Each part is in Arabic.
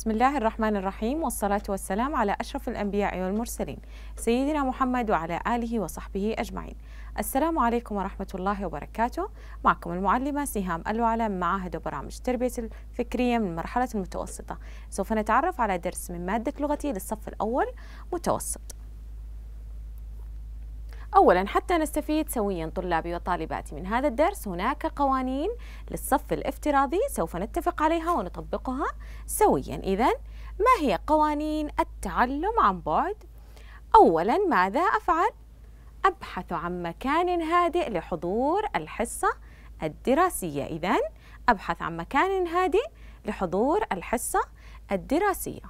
بسم الله الرحمن الرحيم والصلاة والسلام على أشرف الأنبياء والمرسلين سيدنا محمد وعلى آله وصحبه أجمعين السلام عليكم ورحمة الله وبركاته معكم المعلمة سهام الوعلى من معاهد وبرامج التربية الفكرية من المرحلة المتوسطة سوف نتعرف على درس من مادة لغتي للصف الأول متوسط أولا حتى نستفيد سويا طلابي وطالباتي من هذا الدرس هناك قوانين للصف الافتراضي سوف نتفق عليها ونطبقها سويا إذا ما هي قوانين التعلم عن بعد؟ أولا ماذا أفعل؟ أبحث عن مكان هادئ لحضور الحصة الدراسية إذا أبحث عن مكان هادئ لحضور الحصة الدراسية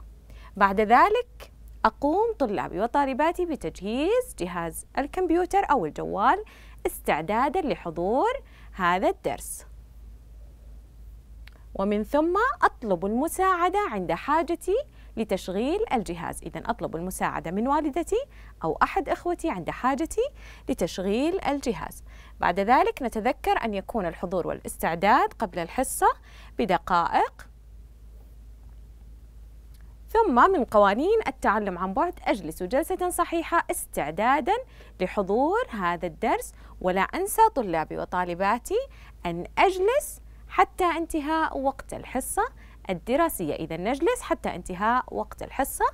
بعد ذلك أقوم طلابي وطالباتي بتجهيز جهاز الكمبيوتر أو الجوال استعدادا لحضور هذا الدرس ومن ثم أطلب المساعدة عند حاجتي لتشغيل الجهاز إذا أطلب المساعدة من والدتي أو أحد إخوتي عند حاجتي لتشغيل الجهاز بعد ذلك نتذكر أن يكون الحضور والاستعداد قبل الحصة بدقائق ثم من قوانين التعلم عن بعد أجلس جلسة صحيحة استعدادا لحضور هذا الدرس ولا أنسى طلابي وطالباتي أن أجلس حتى انتهاء وقت الحصة الدراسية إذا نجلس حتى انتهاء وقت الحصة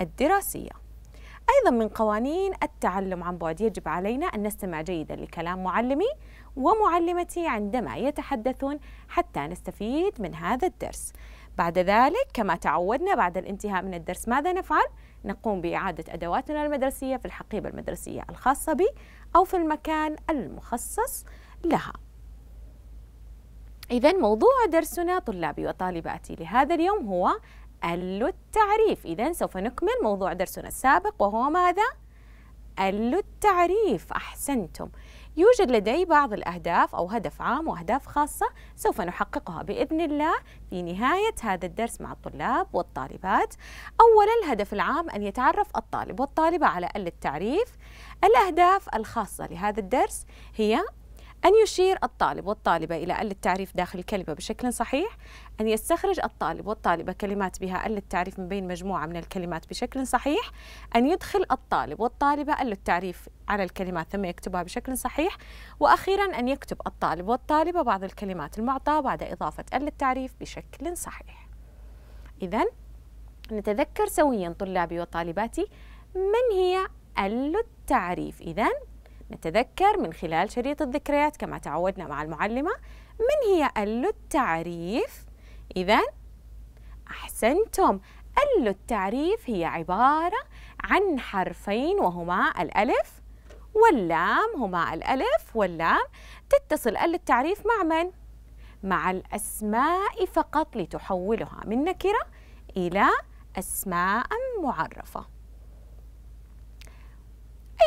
الدراسية أيضا من قوانين التعلم عن بعد يجب علينا أن نستمع جيدا لكلام معلمي ومعلمتي عندما يتحدثون حتى نستفيد من هذا الدرس بعد ذلك كما تعودنا بعد الانتهاء من الدرس ماذا نفعل؟ نقوم بإعادة أدواتنا المدرسية في الحقيبة المدرسية الخاصة بي أو في المكان المخصص لها إذا موضوع درسنا طلابي وطالباتي لهذا اليوم هو ال التعريف إذا سوف نكمل موضوع درسنا السابق وهو ماذا؟ ال التعريف أحسنتم يوجد لدي بعض الأهداف أو هدف عام وأهداف خاصة سوف نحققها بإذن الله في نهاية هذا الدرس مع الطلاب والطالبات أولا الهدف العام أن يتعرف الطالب والطالبة على التعريف الأهداف الخاصة لهذا الدرس هي أن يشير الطالب والطالبة إلى أل التعريف داخل الكلمة بشكل صحيح أن يستخرج الطالب والطالبة كلمات بها أل التعريف من بين مجموعة من الكلمات بشكل صحيح أن يدخل الطالب والطالبة أل التعريف على الكلمات ثم يكتبها بشكل صحيح وأخيرا أن يكتب الطالب والطالبة بعض الكلمات المعطاة بعد إضافة أل التعريف بشكل صحيح إذا نتذكر سويا طلابي وطالباتي من هي أل التعريف إذا نتذكر من خلال شريط الذكريات كما تعودنا مع المعلمة من هي أل التعريف إذا أحسنتم أل التعريف هي عبارة عن حرفين وهما الألف واللام هما الألف واللام تتصل أل التعريف مع من؟ مع الأسماء فقط لتحولها من نكرة إلى أسماء معرفة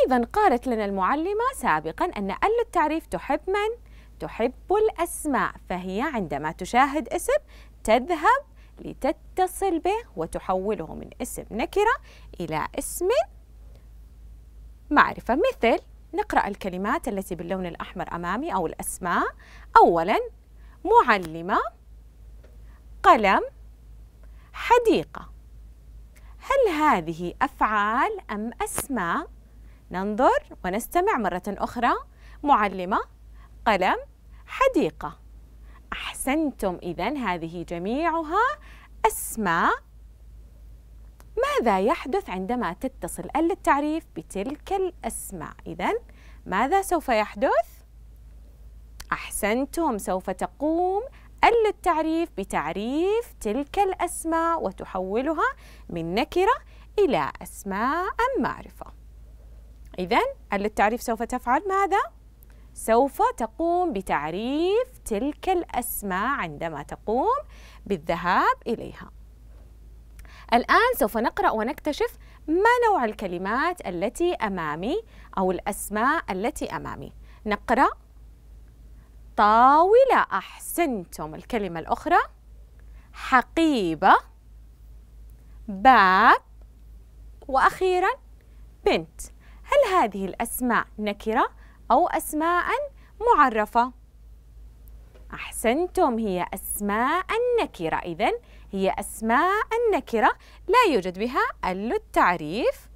أيضا قالت لنا المعلمة سابقا أن أل التعريف تحب من؟ تحب الأسماء فهي عندما تشاهد اسم تذهب لتتصل به وتحوله من اسم نكرة إلى اسم معرفة مثل نقرأ الكلمات التي باللون الأحمر أمامي أو الأسماء أولا معلمة قلم حديقة هل هذه أفعال أم أسماء؟ ننظر ونستمع مرة أخرى معلمة قلم حديقة أحسنتم إذا هذه جميعها أسماء ماذا يحدث عندما تتصل ال للتعريف بتلك الأسماء إذا ماذا سوف يحدث؟ أحسنتم سوف تقوم ال للتعريف بتعريف تلك الأسماء وتحولها من نكرة إلى أسماء معرفة إذا للتعريف سوف تفعل ماذا؟ سوف تقوم بتعريف تلك الأسماء عندما تقوم بالذهاب إليها. الآن سوف نقرأ ونكتشف ما نوع الكلمات التي أمامي أو الأسماء التي أمامي. نقرأ طاولة أحسنتم الكلمة الأخرى حقيبة باب وأخيرا بنت هل هذه الأسماء نكرة أو أسماء معرفة؟ أحسنتم هي أسماء النكرة إذا هي أسماء النكرة لا يوجد بها ال التعريف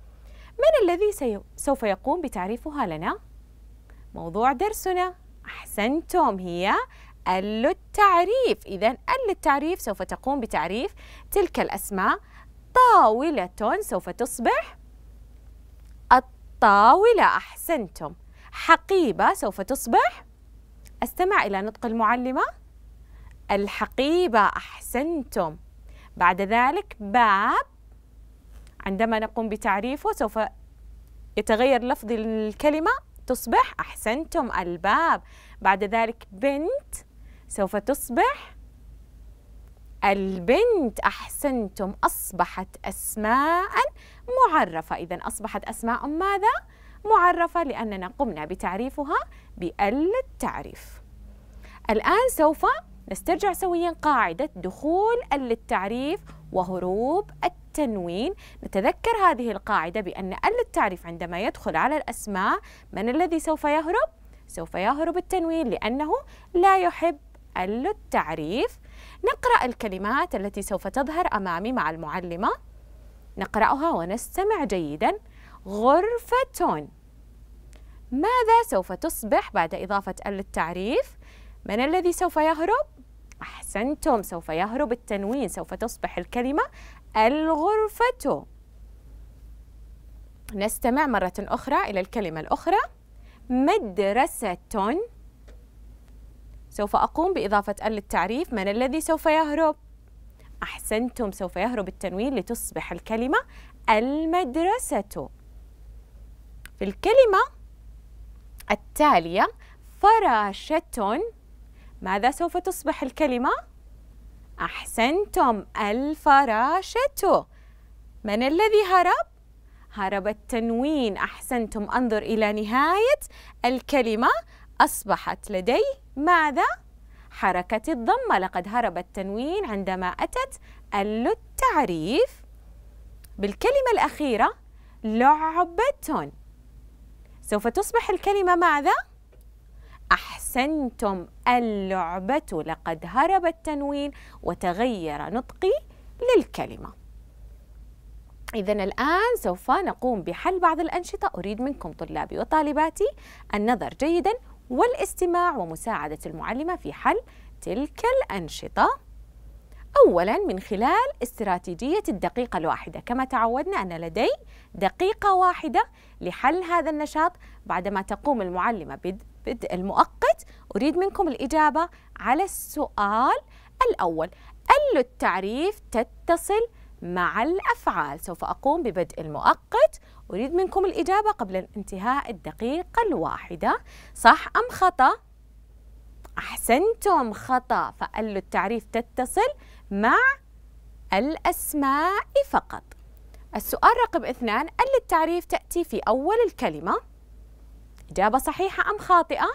من الذي سوف يقوم بتعريفها لنا؟ موضوع درسنا أحسنتم هي ال التعريف إذا ال التعريف سوف تقوم بتعريف تلك الأسماء طاولة سوف تصبح طاولة أحسنتم حقيبة سوف تصبح استمع إلى نطق المعلمة الحقيبة أحسنتم بعد ذلك باب عندما نقوم بتعريفه سوف يتغير لفظ الكلمة تصبح أحسنتم الباب بعد ذلك بنت سوف تصبح البنت أحسنتم أصبحت أسماء معرفة إذا أصبحت أسماء ماذا؟ معرفة لأننا قمنا بتعريفها بال التعريف الآن سوف نسترجع سويا قاعدة دخول ال التعريف وهروب التنوين نتذكر هذه القاعدة بأن ال التعريف عندما يدخل على الأسماء من الذي سوف يهرب؟ سوف يهرب التنوين لأنه لا يحب ال التعريف نقرأ الكلمات التي سوف تظهر أمامي مع المعلمة نقرأها ونستمع جيدا غرفة ماذا سوف تصبح بعد إضافة ال للتعريف؟ من الذي سوف يهرب؟ أحسنتم سوف يهرب التنوين سوف تصبح الكلمة الغرفة نستمع مرة أخرى إلى الكلمة الأخرى مدرسة سوف أقوم بإضافة أل للتعريف من الذي سوف يهرب أحسنتم سوف يهرب التنوين لتصبح الكلمة المدرسة في الكلمة التالية فراشة ماذا سوف تصبح الكلمة؟ أحسنتم الفراشة من الذي هرب؟ هرب التنوين أحسنتم أنظر إلى نهاية الكلمة أصبحت لدي ماذا؟ حركة الضمة لقد هرب التنوين عندما أتت التعريف بالكلمة الأخيرة لعبة سوف تصبح الكلمة ماذا؟ أحسنتم اللعبة لقد هرب التنوين وتغير نطقي للكلمة إذا الآن سوف نقوم بحل بعض الأنشطة أريد منكم طلابي وطالباتي النظر جيدا والاستماع ومساعدة المعلمة في حل تلك الأنشطة أولا من خلال استراتيجية الدقيقة الواحدة كما تعودنا أن لدي دقيقة واحدة لحل هذا النشاط بعدما تقوم المعلمة بدء المؤقت أريد منكم الإجابة على السؤال الأول أل التعريف تتصل مع الأفعال سوف أقوم ببدء المؤقت أريد منكم الإجابة قبل انتهاء الدقيقة الواحدة صح أم خطأ؟ أحسنتم خطأ فقال التعريف تتصل مع الأسماء فقط السؤال رقم اثنان قال التعريف تأتي في أول الكلمة إجابة صحيحة أم خاطئة؟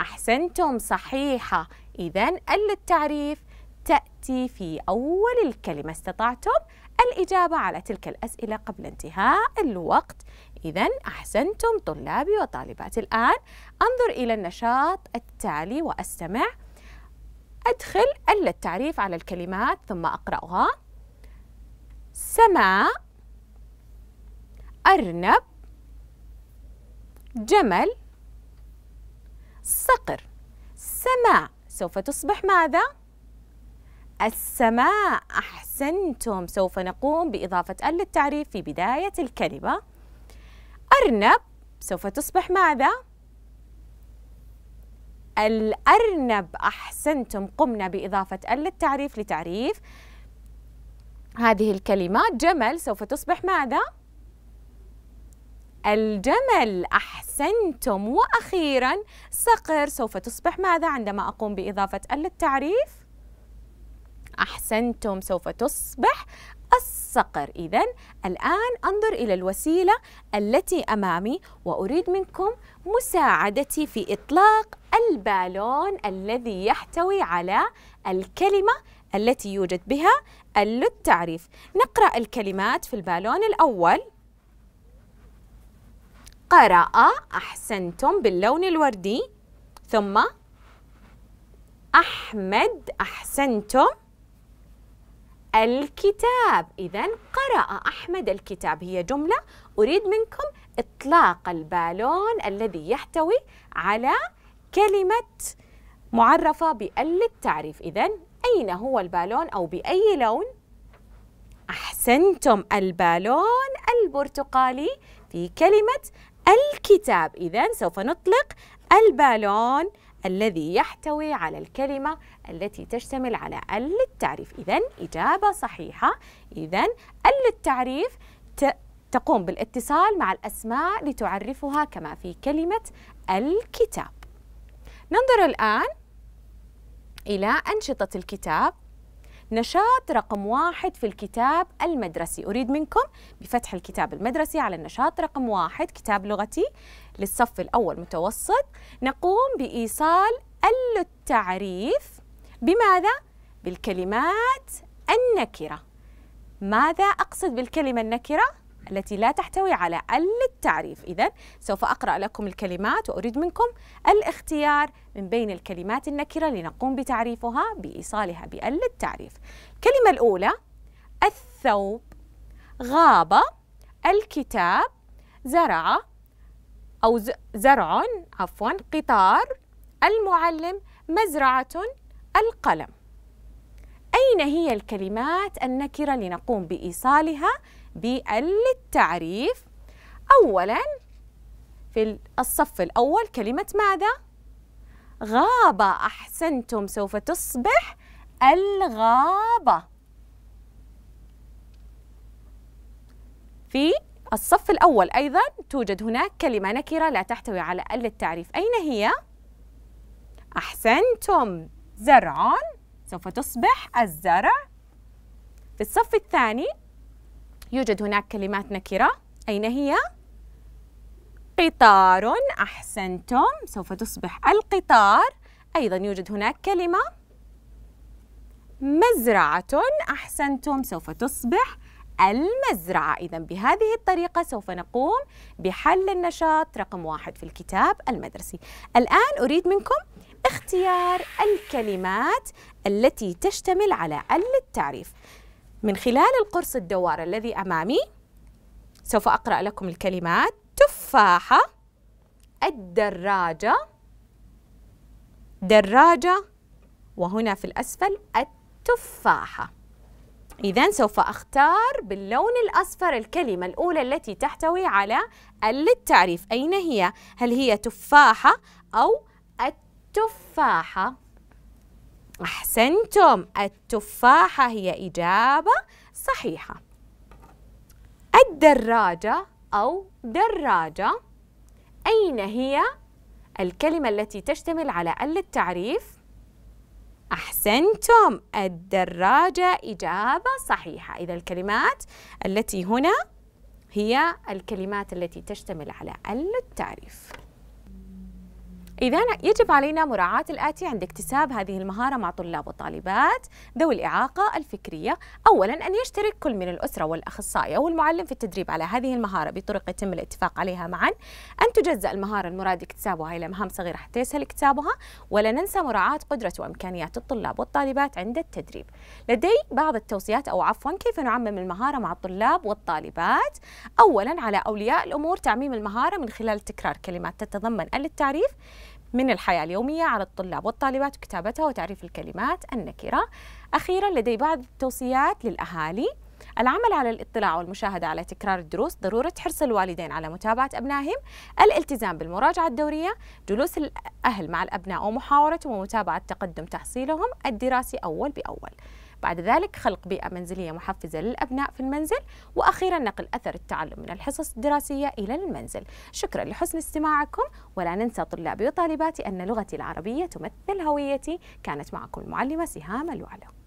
أحسنتم صحيحة إذا قال التعريف تأتي في أول الكلمة استطعتم الإجابة على تلك الأسئلة قبل انتهاء الوقت إذا أحسنتم طلابي وطالباتي الآن أنظر إلى النشاط التالي وأستمع أدخل ألا التعريف على الكلمات ثم أقرأها سماء أرنب جمل صقر سماء سوف تصبح ماذا؟ السماء أحسنتم سوف نقوم بإضافة أل للتعريف في بداية الكلمة أرنب سوف تصبح ماذا؟ الأرنب أحسنتم قمنا بإضافة أل للتعريف لتعريف هذه الكلمة جمل سوف تصبح ماذا؟ الجمل أحسنتم وأخيرا صقر سوف تصبح ماذا عندما أقوم بإضافة أل للتعريف؟ أحسنتم سوف تصبح الصقر إذا الآن أنظر إلى الوسيلة التي أمامي وأريد منكم مساعدتي في إطلاق البالون الذي يحتوي على الكلمة التي يوجد بها التعريف نقرأ الكلمات في البالون الأول قرأ أحسنتم باللون الوردي ثم أحمد أحسنتم الكتاب إذا قرأ أحمد الكتاب هي جملة أريد منكم إطلاق البالون الذي يحتوي على كلمة معرفة بأل التعريف إذا أين هو البالون أو بأي لون؟ أحسنتم البالون البرتقالي في كلمة الكتاب إذا سوف نطلق البالون الذي يحتوي على الكلمة التي تشتمل على ال للتعريف إذا إجابة صحيحة إذا ال للتعريف تقوم بالاتصال مع الأسماء لتعرفها كما في كلمة الكتاب ننظر الآن إلى أنشطة الكتاب نشاط رقم واحد في الكتاب المدرسي أريد منكم بفتح الكتاب المدرسي على النشاط رقم واحد كتاب لغتي للصف الأول متوسط نقوم بإيصال ال التعريف بماذا؟ بالكلمات النكرة ماذا أقصد بالكلمة النكرة؟ التي لا تحتوي على ال التعريف إذا سوف أقرأ لكم الكلمات وأريد منكم الاختيار من بين الكلمات النكرة لنقوم بتعريفها بإيصالها بال التعريف الكلمة الأولى الثوب غابة الكتاب زرع أو زرع عفوا قطار المعلم مزرعة القلم أين هي الكلمات النكرة لنقوم بإيصالها بالتعريف أولا في الصف الأول كلمة ماذا؟ غابة أحسنتم سوف تصبح الغابة في الصف الأول أيضا توجد هناك كلمة نكرة لا تحتوي على ال التعريف أين هي؟ أحسنتم زرع سوف تصبح الزرع في الصف الثاني يوجد هناك كلمات نكرة أين هي؟ قطار أحسنتم سوف تصبح القطار أيضا يوجد هناك كلمة مزرعة أحسنتم سوف تصبح المزرعة إذا بهذه الطريقة سوف نقوم بحل النشاط رقم واحد في الكتاب المدرسي الآن أريد منكم اختيار الكلمات التي تشتمل على ال التعريف من خلال القرص الدوار الذي أمامي سوف أقرأ لكم الكلمات تفاحة الدراجة دراجة وهنا في الأسفل التفاحة إذا سوف أختار باللون الأصفر الكلمة الأولى التي تحتوي على للتعريف أين هي؟ هل هي تفاحة أو التفاحة؟ أحسنتم التفاحة هي إجابة صحيحة الدراجة أو دراجة أين هي؟ الكلمة التي تشتمل على ال التعريف أحسنتم الدراجة إجابة صحيحة إذا الكلمات التي هنا هي الكلمات التي تشتمل على التعريف إذا يجب علينا مراعاة الآتي عند اكتساب هذه المهارة مع طلاب وطالبات ذوي الإعاقة الفكرية أولا أن يشترك كل من الأسرة والأخصائي أو المعلم في التدريب على هذه المهارة بطرق يتم الاتفاق عليها معا أن تجزأ المهارة المراد اكتسابها إلى مهام صغيرة حتى يسهل اكتسابها ولا ننسى مراعاة قدرة وإمكانيات الطلاب والطالبات عند التدريب لدي بعض التوصيات أو عفوا كيف نعمم المهارة مع الطلاب والطالبات أولا على أولياء الأمور تعميم المهارة من خلال تكرار كلمات تتضمن التعريف من الحياة اليومية على الطلاب والطالبات وكتابتها وتعريف الكلمات النكرة أخيرا لدي بعض التوصيات للأهالي العمل على الاطلاع والمشاهدة على تكرار الدروس ضرورة حرص الوالدين على متابعة أبنائهم الالتزام بالمراجعة الدورية جلوس الأهل مع الأبناء ومحاورتهم ومتابعة تقدم تحصيلهم الدراسي أول بأول بعد ذلك خلق بيئة منزلية محفزة للأبناء في المنزل وأخيرا نقل أثر التعلم من الحصص الدراسية إلى المنزل شكرا لحسن استماعكم ولا ننسى طلابي وطالباتي أن لغتي العربية تمثل هويتي كانت معكم المعلمة سهام الوعلق